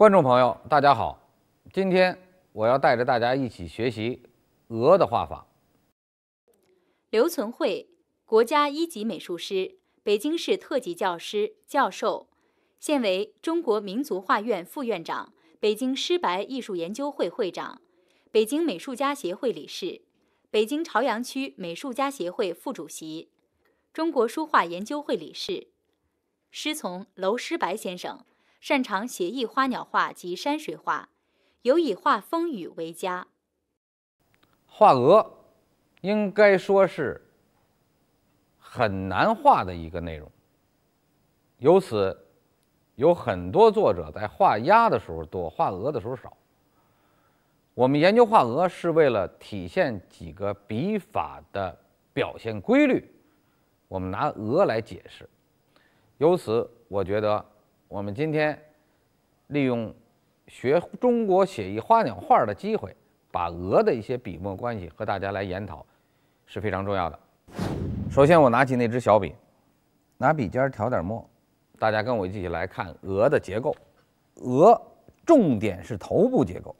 观众朋友，大家好！今天我要带着大家一起学习鹅的画法。刘存惠，国家一级美术师，北京市特级教师、教授，现为中国民族画院副院长、北京师白艺术研究会会长、北京美术家协会理事、北京朝阳区美术家协会副主席、中国书画研究会理事，师从娄师白先生。擅长写意花鸟画及山水画，尤以画风雨为佳。画鹅，应该说是很难画的一个内容。由此，有很多作者在画鸭的时候多，画鹅的时候少。我们研究画鹅是为了体现几个笔法的表现规律，我们拿鹅来解释。由此，我觉得。我们今天利用学中国写意花鸟画的机会，把鹅的一些笔墨关系和大家来研讨是非常重要的。首先，我拿起那支小笔，拿笔尖调点墨，大家跟我一起来看鹅的结构。鹅重点是头部结构，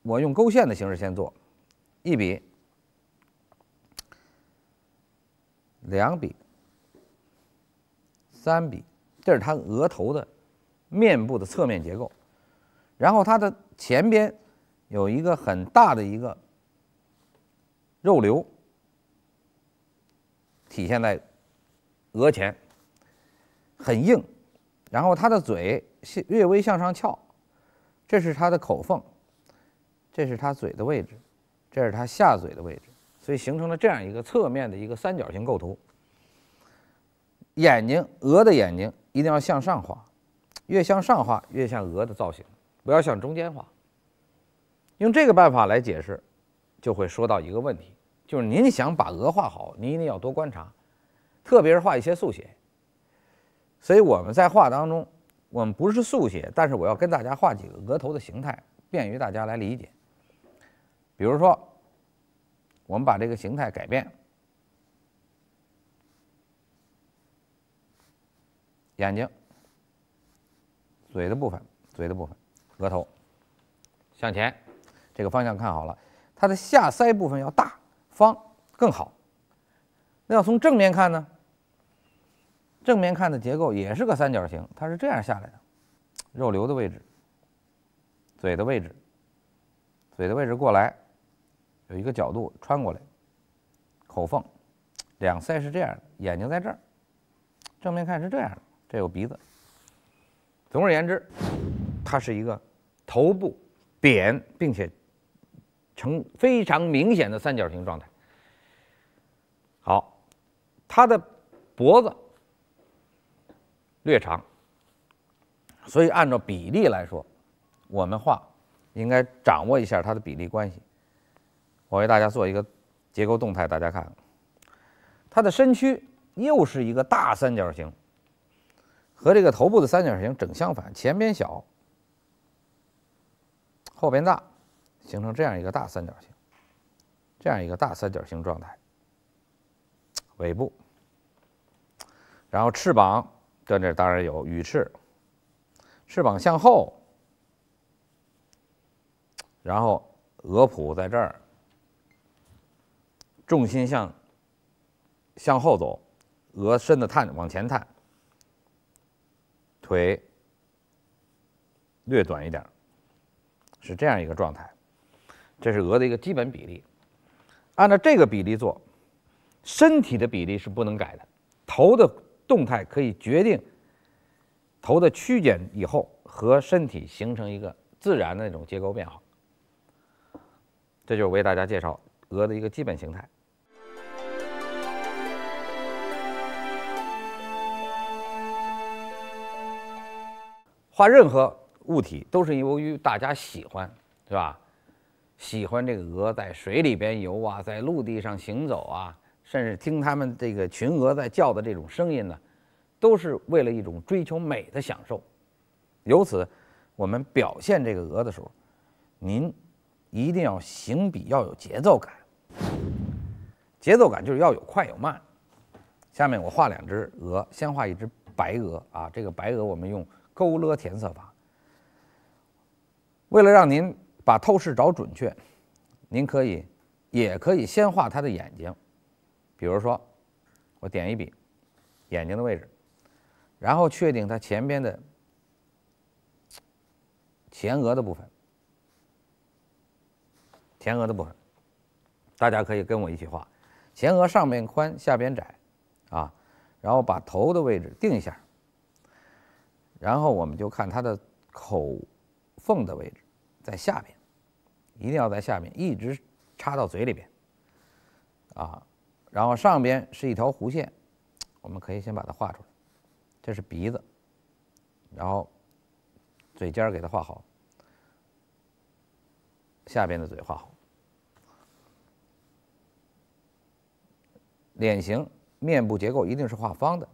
我用勾线的形式先做，一笔，两笔。三笔，这是他额头的面部的侧面结构，然后他的前边有一个很大的一个肉瘤，体现在额前，很硬，然后他的嘴略微向上翘，这是他的口缝，这是他嘴的位置，这是他下嘴的位置，所以形成了这样一个侧面的一个三角形构图。眼睛，鹅的眼睛一定要向上画，越向上画越像鹅的造型，不要向中间画。用这个办法来解释，就会说到一个问题，就是您想把鹅画好，您一定要多观察，特别是画一些速写。所以我们在画当中，我们不是速写，但是我要跟大家画几个额头的形态，便于大家来理解。比如说，我们把这个形态改变。眼睛、嘴的部分、嘴的部分、额头，向前这个方向看好了，它的下腮部分要大方更好。那要从正面看呢？正面看的结构也是个三角形，它是这样下来的，肉瘤的位置、嘴的位置、嘴的位置过来，有一个角度穿过来，口缝，两腮是这样，的，眼睛在这儿，正面看是这样的。这有鼻子。总而言之，它是一个头部扁，并且呈非常明显的三角形状态。好，它的脖子略长，所以按照比例来说，我们画应该掌握一下它的比例关系。我为大家做一个结构动态，大家看，它的身躯又是一个大三角形。和这个头部的三角形正相反，前边小，后边大，形成这样一个大三角形，这样一个大三角形状态。尾部，然后翅膀在这当然有羽翅，翅膀向后，然后额蹼在这儿，重心向向后走，额身的探往前探。腿略短一点，是这样一个状态。这是鹅的一个基本比例，按照这个比例做，身体的比例是不能改的。头的动态可以决定头的曲减以后和身体形成一个自然的那种结构变化。这就是为大家介绍鹅的一个基本形态。画任何物体都是由于大家喜欢，是吧？喜欢这个鹅在水里边游啊，在陆地上行走啊，甚至听他们这个群鹅在叫的这种声音呢，都是为了一种追求美的享受。由此，我们表现这个鹅的时候，您一定要行笔要有节奏感，节奏感就是要有快有慢。下面我画两只鹅，先画一只白鹅啊，这个白鹅我们用。勾勒填色法，为了让您把透视找准确，您可以，也可以先画它的眼睛，比如说，我点一笔眼睛的位置，然后确定它前边的前额的部分，前额的部分，大家可以跟我一起画，前额上面宽下边窄，啊，然后把头的位置定一下。然后我们就看它的口缝的位置在下边，一定要在下面，一直插到嘴里边，啊，然后上边是一条弧线，我们可以先把它画出来，这是鼻子，然后嘴尖儿给它画好，下边的嘴画好，脸型面部结构一定是画方的。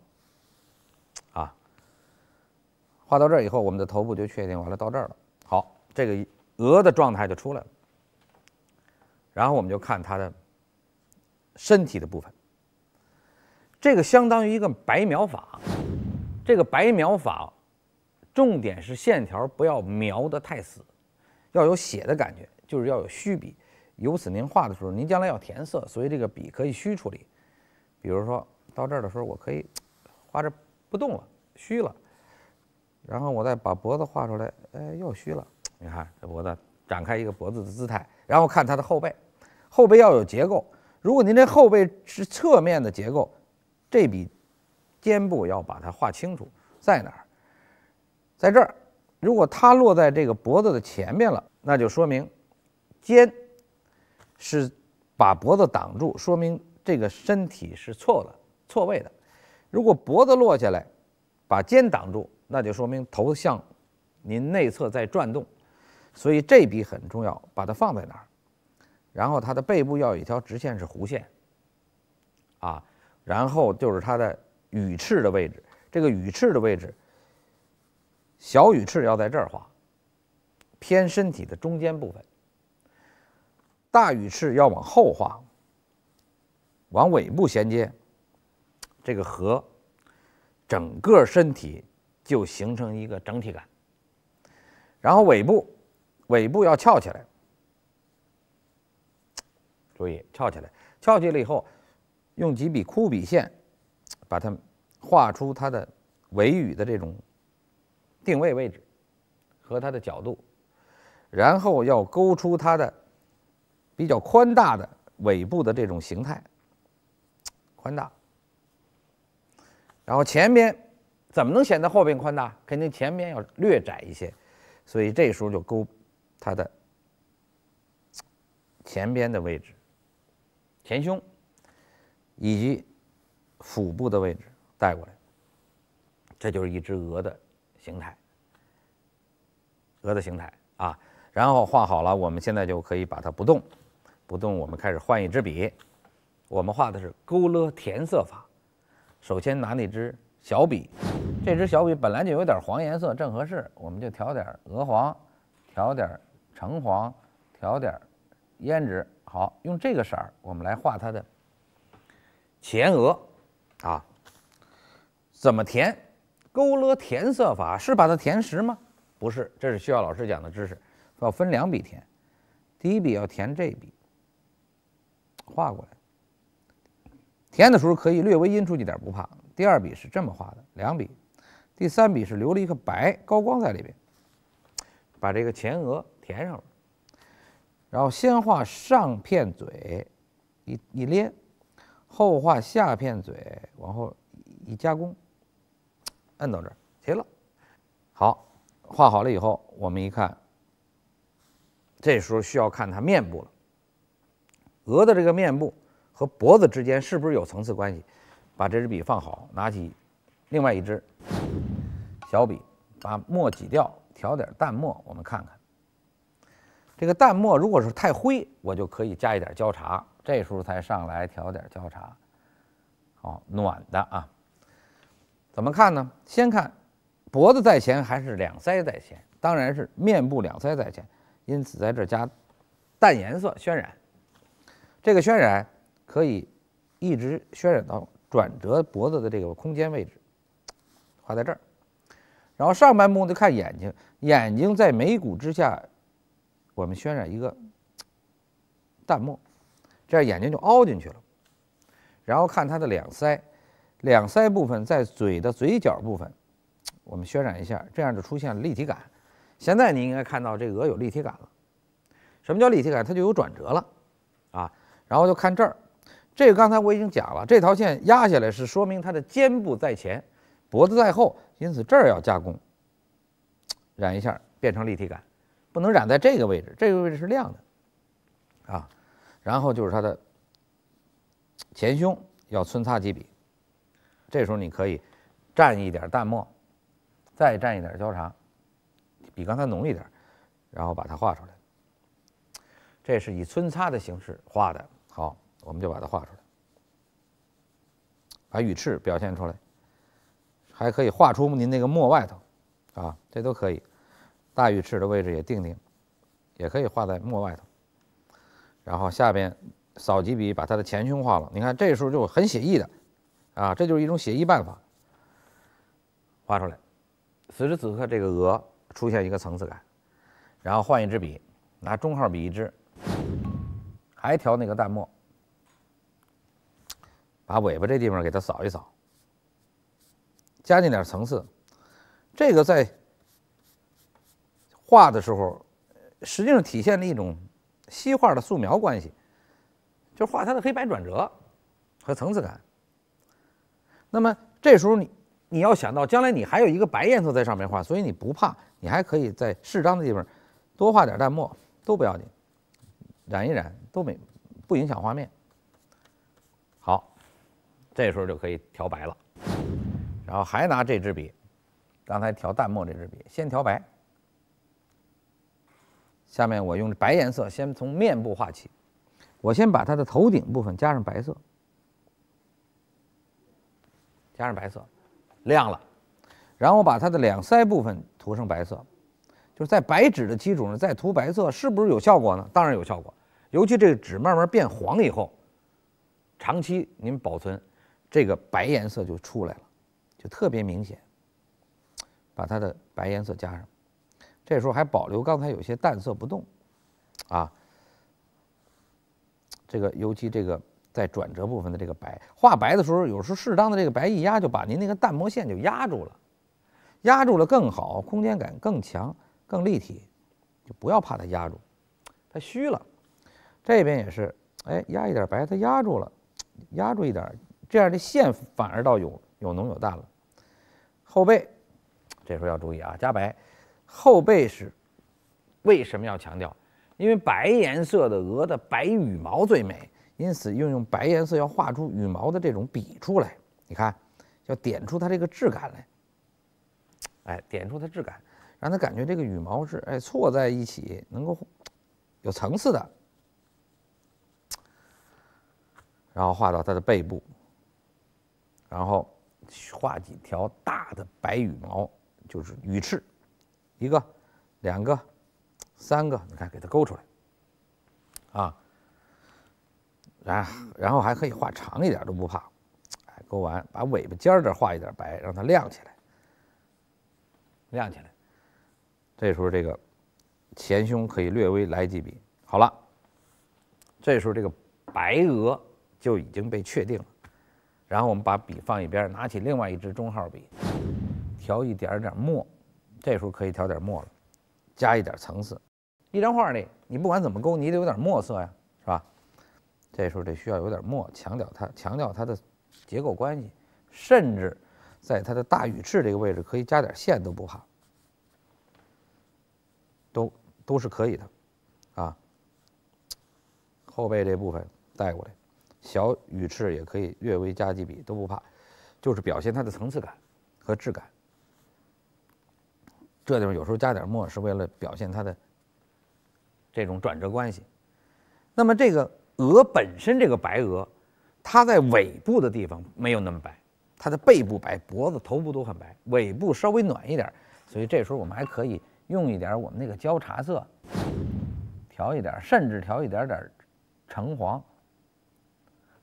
画到这儿以后，我们的头部就确定完了，到这儿了。好，这个鹅的状态就出来了。然后我们就看它的身体的部分。这个相当于一个白描法，这个白描法重点是线条不要描得太死，要有写的感觉，就是要有虚笔。由此您画的时候，您将来要填色，所以这个笔可以虚处理。比如说到这儿的时候，我可以画这不动了，虚了。然后我再把脖子画出来，哎，又虚了。你看这脖子展开一个脖子的姿态，然后看它的后背，后背要有结构。如果您这后背是侧面的结构，这笔肩部要把它画清楚，在哪儿？在这儿。如果它落在这个脖子的前面了，那就说明肩是把脖子挡住，说明这个身体是错了、错位的。如果脖子落下来，把肩挡住。那就说明头向您内侧在转动，所以这笔很重要，把它放在哪儿？然后它的背部要有一条直线是弧线，啊，然后就是它的羽翅的位置，这个羽翅的位置，小羽翅要在这儿画，偏身体的中间部分，大羽翅要往后画，往尾部衔接，这个和整个身体。就形成一个整体感。然后尾部，尾部要翘起来，注意翘起来，翘起来以后，用几笔枯笔线，把它画出它的尾羽的这种定位位置和它的角度，然后要勾出它的比较宽大的尾部的这种形态。宽大，然后前边。怎么能显得后边宽大？肯定前边要略窄一些，所以这时候就勾它的前边的位置、前胸以及腹部的位置带过来。这就是一只鹅的形态，鹅的形态啊。然后画好了，我们现在就可以把它不动，不动，我们开始换一支笔，我们画的是勾勒填色法。首先拿那支。小笔，这支小笔本来就有点黄颜色，正合适，我们就调点鹅黄，调点橙黄，调点胭脂。好，用这个色儿，我们来画它的前额，啊，怎么填？勾勒填色法是把它填实吗？不是，这是需要老师讲的知识，要分两笔填。第一笔要填这笔，画过来，填的时候可以略微阴出去点，不怕。第二笔是这么画的，两笔，第三笔是留了一个白高光在里边，把这个前额填上了，然后先画上片嘴，一一咧，后画下片嘴，往后一加工，摁到这儿，齐了。好，画好了以后，我们一看，这时候需要看它面部了，额的这个面部和脖子之间是不是有层次关系？把这支笔放好，拿起另外一支小笔，把墨挤掉，调点淡墨。我们看看这个淡墨，如果是太灰，我就可以加一点焦茶。这时候才上来调点焦茶，哦，暖的啊。怎么看呢？先看脖子在前还是两腮在前？当然是面部两腮在前，因此在这加淡颜色渲染。这个渲染可以一直渲染到。转折脖子的这个空间位置，画在这儿，然后上半部就看眼睛，眼睛在眉骨之下，我们渲染一个淡墨，这样眼睛就凹进去了。然后看它的两腮，两腮部分在嘴的嘴角部分，我们渲染一下，这样就出现了立体感。现在你应该看到这鹅有立体感了。什么叫立体感？它就有转折了啊。然后就看这儿。这个刚才我已经讲了，这条线压下来是说明它的肩部在前，脖子在后，因此这儿要加工，染一下变成立体感，不能染在这个位置，这个位置是亮的，啊，然后就是它的前胸要皴擦几笔，这时候你可以蘸一点淡墨，再蘸一点焦茶，比刚才浓一点，然后把它画出来，这是以皴擦的形式画的，好。我们就把它画出来，把羽翅表现出来，还可以画出您那个墨外头，啊，这都可以。大羽翅的位置也定定，也可以画在墨外头。然后下边扫几笔，把它的前胸画了。你看这时候就很写意的，啊，这就是一种写意办法。画出来，此时此刻这个鹅出现一个层次感。然后换一支笔，拿中号笔一支，还调那个淡墨。把尾巴这地方给它扫一扫，加进点层次。这个在画的时候，实际上体现了一种西画的素描关系，就是画它的黑白转折和层次感。那么这时候你你要想到，将来你还有一个白颜色在上面画，所以你不怕，你还可以在适当的地方多画点淡墨，都不要紧，染一染都没不影响画面。这时候就可以调白了，然后还拿这支笔，刚才调淡墨这支笔，先调白。下面我用白颜色先从面部画起，我先把它的头顶部分加上白色，加上白色，亮了。然后把它的两腮部分涂上白色，就是在白纸的基础上再涂白色，是不是有效果呢？当然有效果，尤其这个纸慢慢变黄以后，长期您保存。这个白颜色就出来了，就特别明显。把它的白颜色加上，这时候还保留刚才有些淡色不动，啊，这个尤其这个在转折部分的这个白画白的时候，有时候适当的这个白一压就把您那个淡墨线就压住了，压住了更好，空间感更强，更立体，就不要怕它压住，它虚了。这边也是，哎，压一点白，它压住了，压住一点。这样的线反而倒有有浓有淡了。后背，这时候要注意啊，加白。后背是为什么要强调？因为白颜色的鹅的白羽毛最美，因此运用白颜色要画出羽毛的这种笔触来。你看，要点出它这个质感来。哎，点出它质感，让它感觉这个羽毛是哎错在一起，能够有层次的。然后画到它的背部。然后画几条大的白羽毛，就是羽翅，一个、两个、三个，你看给它勾出来。啊，然然后还可以画长一点都不怕。哎，勾完把尾巴尖儿这画一点白，让它亮起来。亮起来，这时候这个前胸可以略微来几笔。好了，这时候这个白鹅就已经被确定了。然后我们把笔放一边，拿起另外一支中号笔，调一点点墨。这时候可以调点墨了，加一点层次。一张画里，你不管怎么勾，你得有点墨色呀，是吧？这时候得需要有点墨，强调它，强调它的结构关系。甚至在它的大羽翅这个位置，可以加点线都不怕，都都是可以的，啊。后背这部分带过来。小羽翅也可以略微加几笔都不怕，就是表现它的层次感和质感。这地方有时候加点墨是为了表现它的这种转折关系。那么这个鹅本身这个白鹅，它在尾部的地方没有那么白，它的背部白、脖子、头部都很白，尾部稍微暖一点儿。所以这时候我们还可以用一点我们那个焦茶色调一点，甚至调一点点橙黄。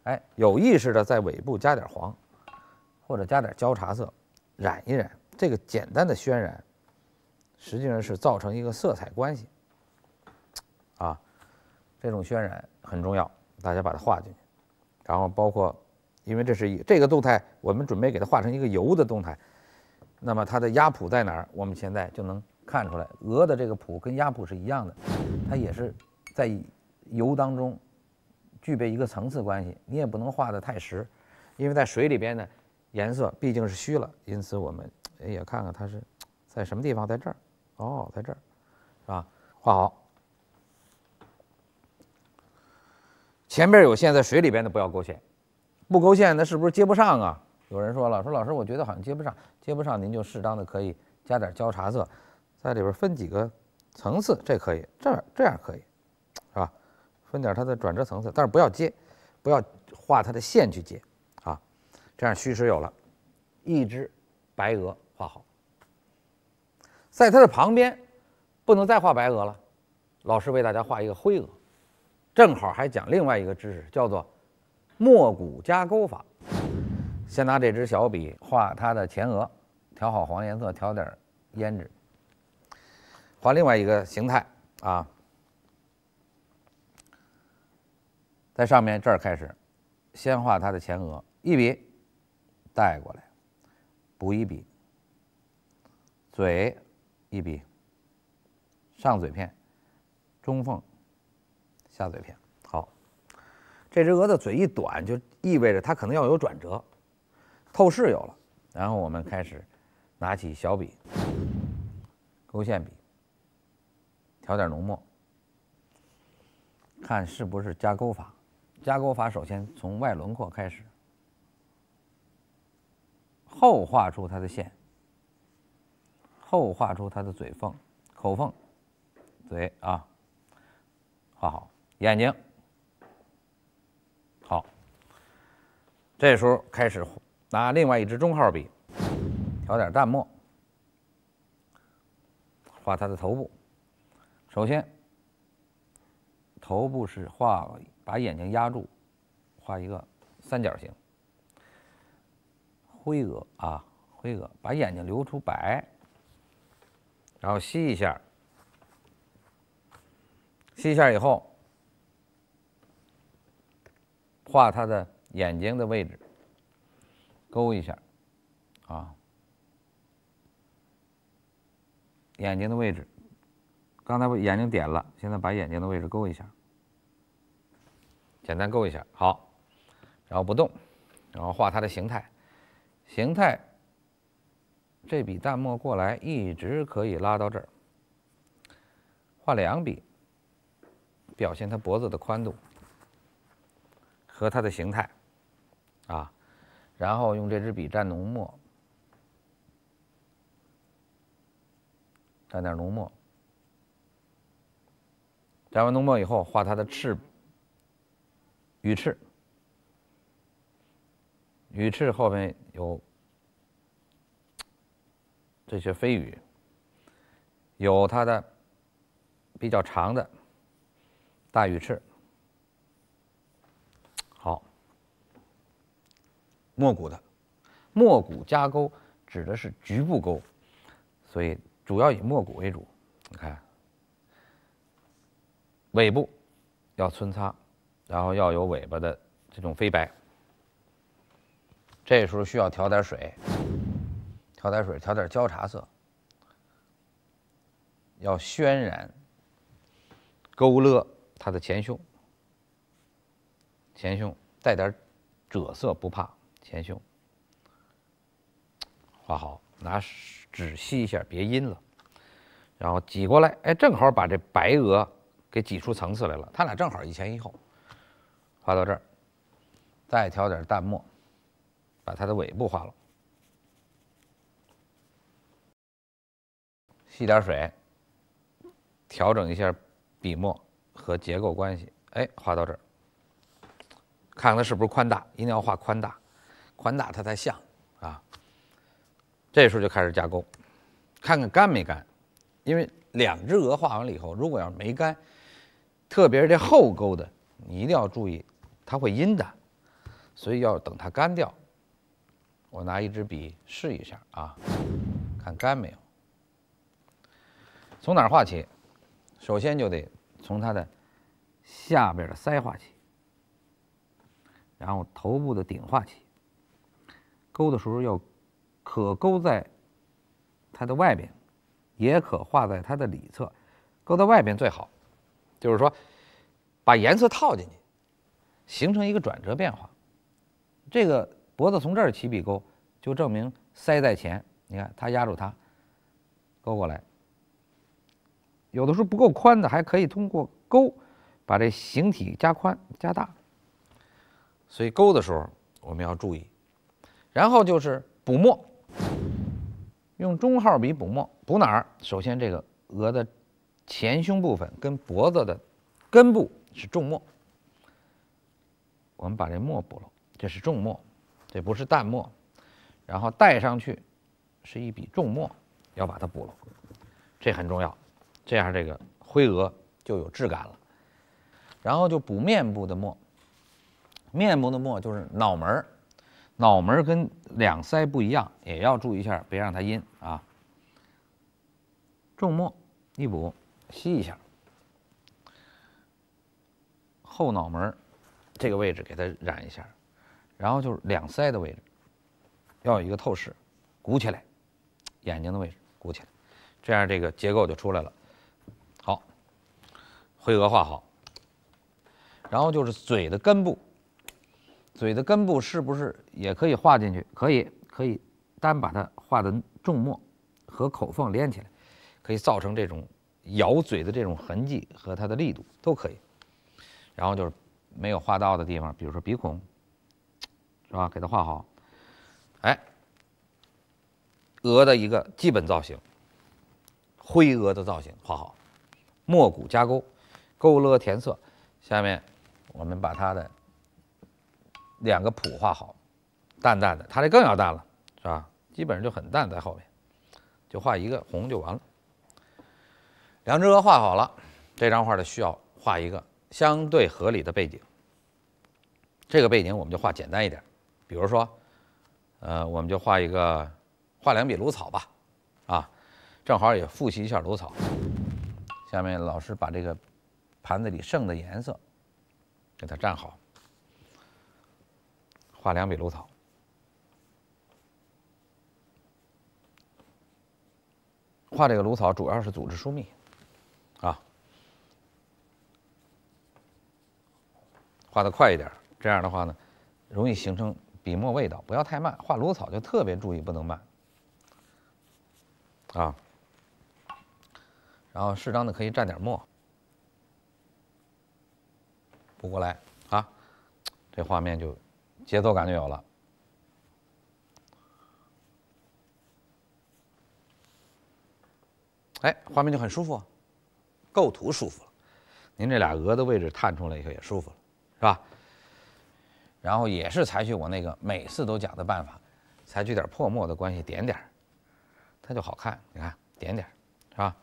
哎，有意识的在尾部加点黄，或者加点焦茶色，染一染。这个简单的渲染，实际上是造成一个色彩关系。啊，这种渲染很重要，大家把它画进去。然后包括，因为这是一这个动态，我们准备给它画成一个油的动态。那么它的压谱在哪儿？我们现在就能看出来，鹅的这个谱跟压谱是一样的，它也是在油当中。具备一个层次关系，你也不能画得太实，因为在水里边呢，颜色毕竟是虚了，因此我们也看看它是，在什么地方，在这儿，哦，在这儿，是吧？画好，前边有线，在水里边的不要勾线，不勾线那是不是接不上啊？有人说了，说老师，我觉得好像接不上，接不上，您就适当的可以加点交叉色，在里边分几个层次，这可以，这这样可以。分点它的转折层次，但是不要接，不要画它的线去接，啊，这样虚实有了。一只白鹅画好，在它的旁边不能再画白鹅了。老师为大家画一个灰鹅，正好还讲另外一个知识，叫做墨骨加钩法。先拿这支小笔画它的前额，调好黄颜色，调点胭脂，画另外一个形态啊。在上面这儿开始，先画它的前额，一笔带过来，补一笔，嘴，一笔，上嘴片，中缝，下嘴片。好，这只鹅的嘴一短，就意味着它可能要有转折，透视有了。然后我们开始拿起小笔，勾线笔，调点浓墨，看是不是加勾法。加钩法首先从外轮廓开始，后画出它的线，后画出它的嘴缝、口缝、嘴啊，画好眼睛，好，这时候开始拿另外一支中号笔，调点淡墨，画它的头部。首先，头部是画。把眼睛压住，画一个三角形，灰额啊，灰额，把眼睛留出白，然后吸一下，吸一下以后，画他的眼睛的位置，勾一下，啊，眼睛的位置，刚才眼睛点了，现在把眼睛的位置勾一下。简单勾一下，好，然后不动，然后画它的形态，形态，这笔淡墨过来，一直可以拉到这儿，画两笔，表现它脖子的宽度和它的形态，啊，然后用这支笔蘸浓墨，蘸点浓墨，蘸完浓墨以后，画它的翅。羽翅，羽翅后面有这些飞羽，有它的比较长的大羽翅。好，墨骨的，墨骨加钩指的是局部钩，所以主要以墨骨为主。你看，尾部要皴擦。然后要有尾巴的这种飞白。这时候需要调点水，调点水，调点焦茶色，要渲染、勾勒它的前胸。前胸带点赭色不怕，前胸画好，拿纸吸一下，别阴了。然后挤过来，哎，正好把这白鹅给挤出层次来了。它俩正好一前一后。画到这儿，再调点淡墨，把它的尾部画了，吸点水，调整一下笔墨和结构关系。哎，画到这儿，看看它是不是宽大，一定要画宽大，宽大它才像啊。这时候就开始加工，看看干没干，因为两只鹅画完了以后，如果要是没干，特别是这后勾的，你一定要注意。它会阴的，所以要等它干掉。我拿一支笔试一下啊，看干没有。从哪儿画起？首先就得从它的下边的腮画起，然后头部的顶画起。勾的时候要可勾在它的外边，也可画在它的里侧。勾在外边最好，就是说把颜色套进去。形成一个转折变化，这个脖子从这儿起笔勾，就证明塞在前。你看，它压住它，勾过来。有的时候不够宽的，还可以通过勾把这形体加宽加大。所以勾的时候我们要注意。然后就是补墨，用中号笔补墨。补哪儿？首先这个鹅的前胸部分跟脖子的根部是重墨。我们把这墨补了，这是重墨，这不是淡墨，然后带上去，是一笔重墨，要把它补了，这很重要，这样这个灰额就有质感了，然后就补面部的墨，面部的墨就是脑门儿，脑门儿跟两腮不一样，也要注意一下，别让它阴啊，重墨一补吸一下，后脑门儿。这个位置给它染一下，然后就是两腮的位置，要有一个透视，鼓起来，眼睛的位置鼓起来，这样这个结构就出来了。好，灰额画好，然后就是嘴的根部，嘴的根部是不是也可以画进去？可以，可以单把它画的重墨，和口缝连起来，可以造成这种咬嘴的这种痕迹和它的力度都可以。然后就是。没有画到的地方，比如说鼻孔，是吧？给它画好。哎，鹅的一个基本造型，灰鹅的造型画好，墨骨加勾，勾勒填色。下面我们把它的两个谱画好，淡淡的，它这更要淡了，是吧？基本上就很淡，在后面就画一个红就完了。两只鹅画好了，这张画的需要画一个。相对合理的背景，这个背景我们就画简单一点，比如说，呃，我们就画一个画两笔芦草吧，啊，正好也复习一下芦草。下面老师把这个盘子里剩的颜色给它蘸好，画两笔芦草。画这个芦草主要是组织疏密。画的快一点，这样的话呢，容易形成笔墨味道，不要太慢。画芦草就特别注意，不能慢。啊，然后适当的可以蘸点墨，补过来啊，这画面就节奏感就有了。哎，画面就很舒服，构图舒服了。您这俩鹅的位置探出来以后也舒服了。是吧？然后也是采取我那个每次都讲的办法，采取点破墨的关系，点点，它就好看。你看，点点，是吧？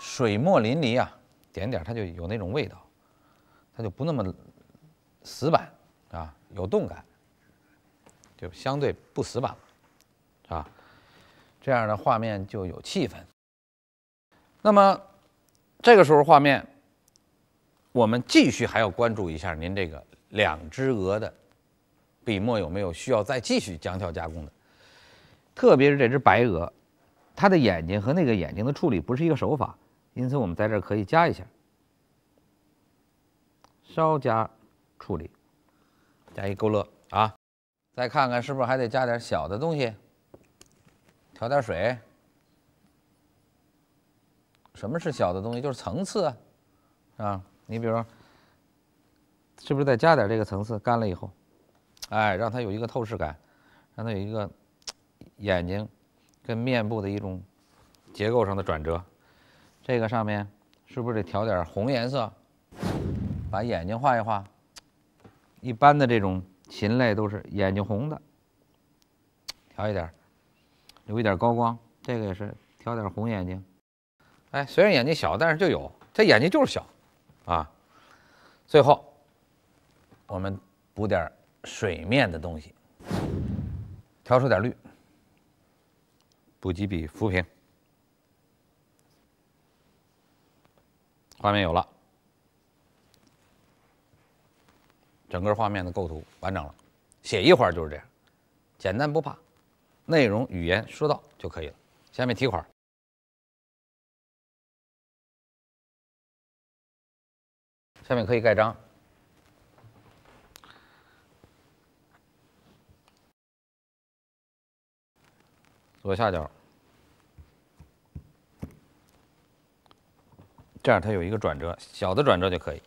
水墨淋漓啊，点点它就有那种味道，它就不那么死板啊，有动感，就相对不死板了，是吧？这样的画面就有气氛。那么这个时候画面。我们继续还要关注一下您这个两只鹅的笔墨有没有需要再继续将调加工的，特别是这只白鹅，它的眼睛和那个眼睛的处理不是一个手法，因此我们在这儿可以加一下，稍加处理，加一勾勒啊，再看看是不是还得加点小的东西，调点水，什么是小的东西？就是层次啊。你比如说，是不是再加点这个层次？干了以后，哎，让它有一个透视感，让它有一个眼睛跟面部的一种结构上的转折。这个上面是不是得调点红颜色？把眼睛画一画。一般的这种禽类都是眼睛红的，调一点，留一点高光。这个也是调点红眼睛。哎，虽然眼睛小，但是就有。这眼睛就是小。啊，最后我们补点水面的东西，调出点绿，补几笔浮萍，画面有了，整个画面的构图完整了。写一画就是这样，简单不怕，内容语言说到就可以了。下面题款。下面可以盖章，左下角，这样它有一个转折，小的转折就可以。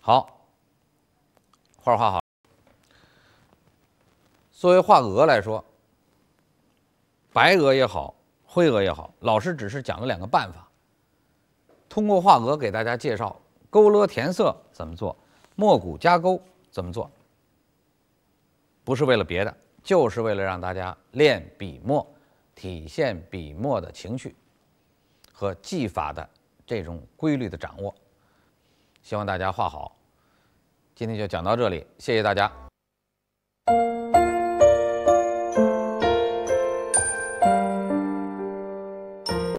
好，画画好。作为画鹅来说，白鹅也好，灰鹅也好，老师只是讲了两个办法，通过画鹅给大家介绍。勾勒填色怎么做？墨骨加勾怎么做？不是为了别的，就是为了让大家练笔墨，体现笔墨的情绪和技法的这种规律的掌握。希望大家画好。今天就讲到这里，谢谢大家。